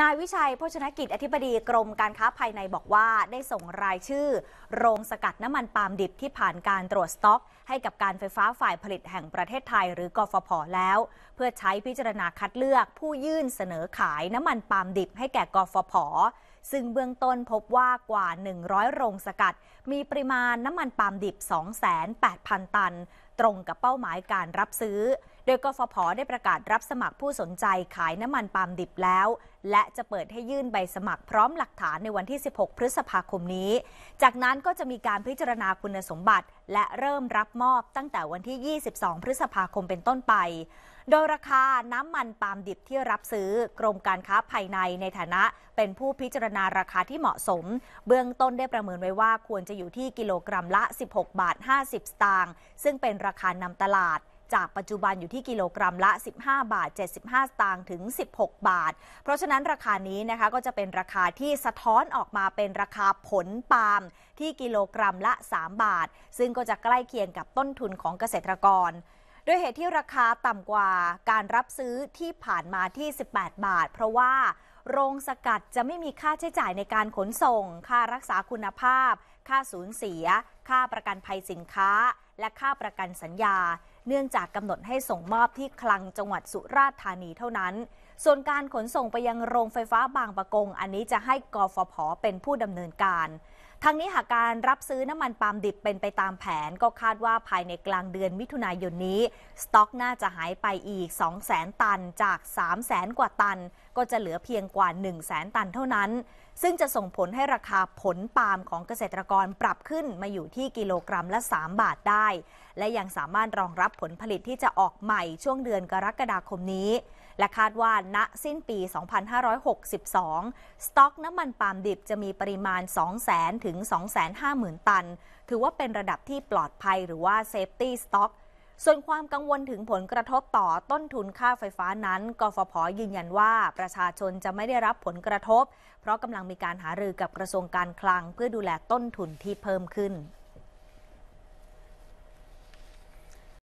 นายวิชัยโภชนกิจอธิบดีกรมการค้าภายในบอกว่าได้ส่งรายชื่อโรงสกัดน้ำมันปาล์มดิบที่ผ่านการตรวจสต็อกให้กับการไฟฟ้าฝ่ายผลิตแห่งประเทศไทยหรือกฟผแล้ว เพื่อใช้พิจารณาคัดเลือกผู้ยื่นเสนอขายน้ำมันปาล์มดิบให้แก่กฟผซึ่งเบื้องต้นพบว่ากว่า 100 โรงสกัด มีปริมาณน้ำมันปาล์มดิบ2,800,000ตัน ตรงกับเป้าหมายการรับซื้อโดยกฟผได้ประกาศรับสมัครผู้สนใจขายน้ำมันปาล์มดิบแล้ว และจะเปิดให้ยื่นใบสมัครพร้อมหลักฐานในวันที่ 16 พฤษภาคมนี้ จากนั้นก็จะมีการพิจารณาคุณสมบัติ และเริ่มรับมอบตั้งแต่วันที่ 22 พฤษภาคมเป็นต้นไป โดยราคาน้ำมันปาล์มดิบที่รับซื้อ กรมการค้าภายในในฐานะ เป็นผู้พิจารณาราคาที่เหมาะสม เบื้องต้นได้ประเมินไว้ว่าควรจะอยู่ที่กิโลกรัมละ 16 บาท 50 สตางค์ ซึ่งเป็นราคานำตลาดจากปัจจุบันอยู่ที่กิโลกรัมละ 15 บาท 75สตางค์ถึง 16 บาท เพราะฉะนั้นราคานี้นะคะก็จะเป็นราคาที่สะท้อนออกมาเป็นราคาผลปาล์มที่กิโลกรัมละ 3 บาท ซึ่งก็จะใกล้เคียงกับต้นทุนของเกษตรกร ด้วยเหตุที่ราคาต่ำกว่าการรับซื้อที่ผ่านมาที่ 18 บาท เพราะว่าโรงสกัดจะไม่มีค่าใช้จ่ายในการขนส่ง ค่ารักษาคุณภาพ ค่าสูญเสีย ค่าประกันภัยสินค้า และค่าประกันสัญญาเนื่องจากกำหนดให้ส่งมอบที่คลังจังหวัดสุราษฎร์ธานีเท่านั้น ส่วนการขนส่งไปยังโรงไฟฟ้าบางปะกง อันนี้จะให้กฟผเป็นผู้ดำเนินการทางนี้หากการรับซื้อน้ำมันปาล์มดิบเป็นไปตามแผนก็คาดว่าภายในกลางเดือนมิถุนายนนี้ สต็อกน่าจะหายไปอีก 2 0 0 0 0ตันจาก 3 0 0แสนกว่าตันก็จะเหลือเพียงกว่า 100,000 ตันเท่านั้น ซึ่งจะส่งผลให้ราคาผลปาล์มของเกษตรกรปรับขึ้นมาอยู่ที่กิโลกรัมละ 3 บาทได้ และยังสามารถรองรับผลผลิตที่จะออกใหม่ช่วงเดือนกรกฎาคมนี้และคาดว่าณสิ้นปี 2562 สต็อกน้ำมันปาล์มดิบจะมีปริมาณ 200,000 ถึง 250,000 ตัน ถือว่าเป็นระดับที่ปลอดภัยหรือว่าเซฟตี้สต็อกส่วนความกังวลถึงผลกระทบต่อต้นทุนค่าไฟฟ้านั้นกฟผยืนยันว่าประชาชนจะไม่ได้รับผลกระทบ เพราะกำลังมีการหารือกับกระทรวงการคลัง เพื่อดูแลต้นทุนที่เพิ่มขึ้น